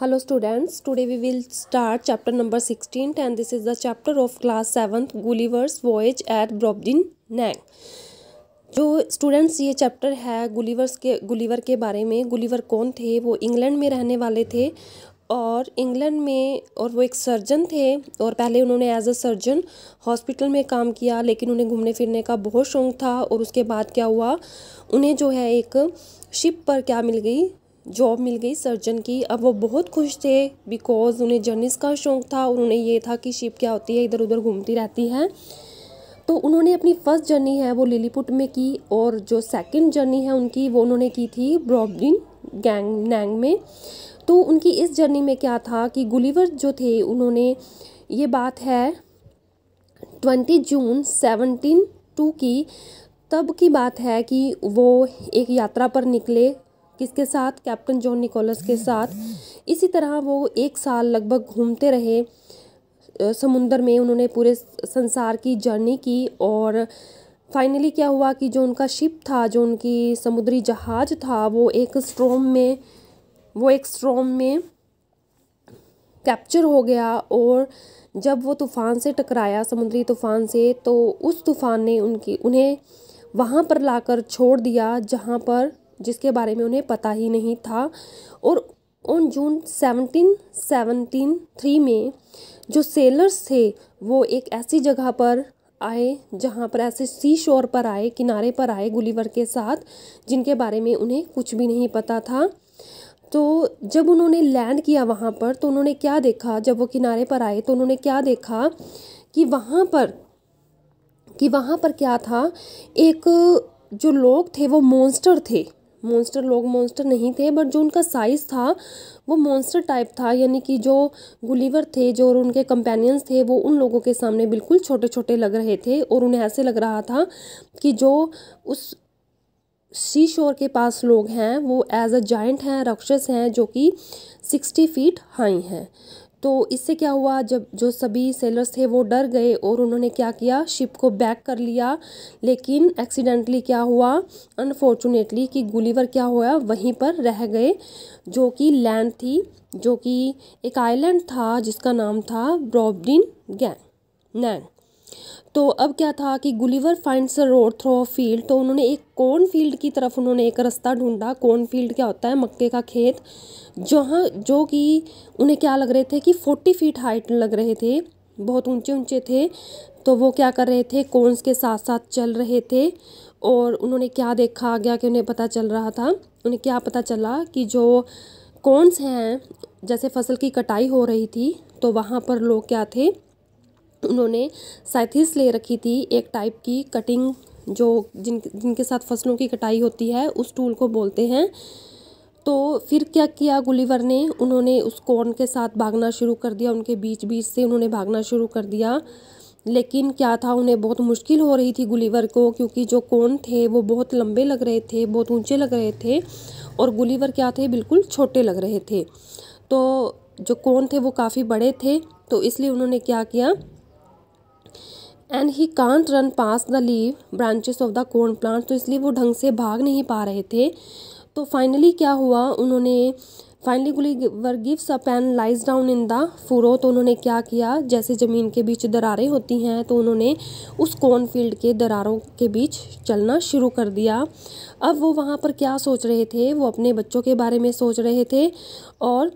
hello students today we will start chapter number sixteen and this is the chapter of class seventh Gulliver's voyage at Brobdingnag जो students ये chapter है Gulliver's के Gulliver के बारे में गुलीवर कौन थे वो इंग्लैंड में रहने वाले थे और इंग्लैंड में और वो एक सर्जन थे और पहले उन्होंने एज अ सर्जन हॉस्पिटल में काम किया लेकिन उन्हें घूमने फिरने का बहुत शौक था और उसके बाद क्या हुआ उन्हें जो है एक शिप पर क्या मिल गई जॉब मिल गई सर्जन की अब वो बहुत खुश थे बिकॉज़ उन्हें जर्नीस का शौक़ था और उन्हें ये था कि शिप क्या होती है इधर उधर घूमती रहती है तो उन्होंने अपनी फ़र्स्ट जर्नी है वो लिलीपुट में की और जो सेकंड जर्नी है उनकी वो उन्होंने की थी ब्रॉबिन गैंग नैंग में तो उनकी इस जर्नी में क्या था कि गुलीवर जो थे उन्होंने ये बात है ट्वेंटी जून सेवनटीन टू की तब की बात है कि वो एक यात्रा पर निकले किसके साथ कैप्टन जॉन निकोलस के साथ इसी तरह वो एक साल लगभग घूमते रहे समुंदर में उन्होंने पूरे संसार की जर्नी की और फाइनली क्या हुआ कि जो उनका शिप था जो उनकी समुद्री जहाज था वो एक स्ट्रोम में वो एक स्ट्रोम में कैप्चर हो गया और जब वो तूफ़ान से टकराया समुद्री तूफ़ान से तो उस तूफ़ान ने उनकी उन्हें वहाँ पर लाकर छोड़ दिया जहाँ पर जिसके बारे में उन्हें पता ही नहीं था और उन जून सेवनटीन सेवनटीन थ्री में जो सेलर्स थे वो एक ऐसी जगह पर आए जहाँ पर ऐसे सी शोर पर आए किनारे पर आए गुलीवर के साथ जिनके बारे में उन्हें कुछ भी नहीं पता था तो जब उन्होंने लैंड किया वहाँ पर तो उन्होंने क्या देखा जब वो किनारे पर आए तो उन्होंने क्या देखा कि वहाँ पर कि वहाँ पर क्या था एक जो लोग थे वो मॉन्स्टर थे मॉन्स्टर लोग मॉन्स्टर नहीं थे बट जो उनका साइज़ था वो मॉन्स्टर टाइप था यानी कि जो गुलीवर थे जो और उनके कंपेनियंस थे वो उन लोगों के सामने बिल्कुल छोटे छोटे लग रहे थे और उन्हें ऐसे लग रहा था कि जो उस सी शोर के पास लोग हैं वो एज अ जाइंट हैं राक्षस हैं जो कि सिक्सटी फीट हाई हैं तो इससे क्या हुआ जब जो सभी सेलर्स थे वो डर गए और उन्होंने क्या किया शिप को बैक कर लिया लेकिन एक्सीडेंटली क्या हुआ अनफॉर्चुनेटली कि गुलीवर क्या हुआ वहीं पर रह गए जो कि लैंड थी जो कि एक आइलैंड था जिसका नाम था ब्रॉबडिन गैंग नैंग तो अब क्या था कि Gulliver finds road through field तो उन्होंने एक कॉर्न फील्ड की तरफ उन्होंने एक रास्ता ढूंढा कॉर्न फील्ड क्या होता है मक्के का खेत जहाँ जो कि उन्हें क्या लग रहे थे कि फोर्टी फीट हाइट लग रहे थे बहुत ऊंचे ऊंचे थे तो वो क्या कर रहे थे कॉर्नस के साथ साथ चल रहे थे और उन्होंने क्या देखा आ गया कि उन्हें पता चल रहा था उन्हें क्या पता चला कि जो कॉर्नस हैं जैसे फसल की कटाई हो रही थी तो वहाँ पर लोग क्या थे उन्होंने साइथिस ले रखी थी एक टाइप की कटिंग जो जिन जिनके साथ फसलों की कटाई होती है उस टूल को बोलते हैं तो फिर क्या किया गुलीवर ने उन्होंने उस कौन के साथ भागना शुरू कर दिया उनके बीच बीच से उन्होंने भागना शुरू कर दिया लेकिन क्या था उन्हें बहुत मुश्किल हो रही थी गुलीवर को क्योंकि जो कौन थे वो बहुत लंबे लग रहे थे बहुत ऊंचे लग रहे थे और गुलीवर क्या थे बिल्कुल छोटे लग रहे थे तो जो कौन थे वो काफ़ी बड़े थे तो इसलिए उन्होंने क्या किया and he can't run pass the leave branches of the corn plant तो इसलिए वो ढंग से भाग नहीं पा रहे थे तो फाइनली क्या हुआ उन्होंने finally were gives a pan lies down in the furrow तो उन्होंने क्या किया जैसे ज़मीन के बीच दरारें होती हैं तो उन्होंने उस कॉर्न फील्ड के दरारों के बीच चलना शुरू कर दिया अब वो वहाँ पर क्या सोच रहे थे वो अपने बच्चों के बारे में सोच रहे थे और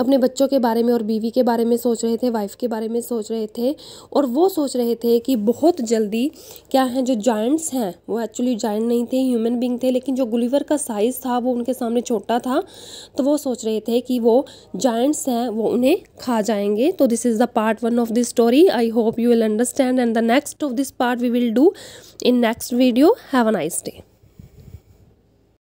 अपने बच्चों के बारे में और बीवी के बारे में सोच रहे थे वाइफ के बारे में सोच रहे थे और वो सोच रहे थे कि बहुत जल्दी क्या है जो जॉइंट्स हैं वो एक्चुअली जॉइंट नहीं थे ह्यूमन बींग थे लेकिन जो गुलीवर का साइज़ था वो उनके सामने छोटा था तो वो सोच रहे थे कि वो जॉइंट्स हैं वो उन्हें खा जाएंगे तो this is the part one of this story I hope you will understand and the next of this part we will do in next video have a nice day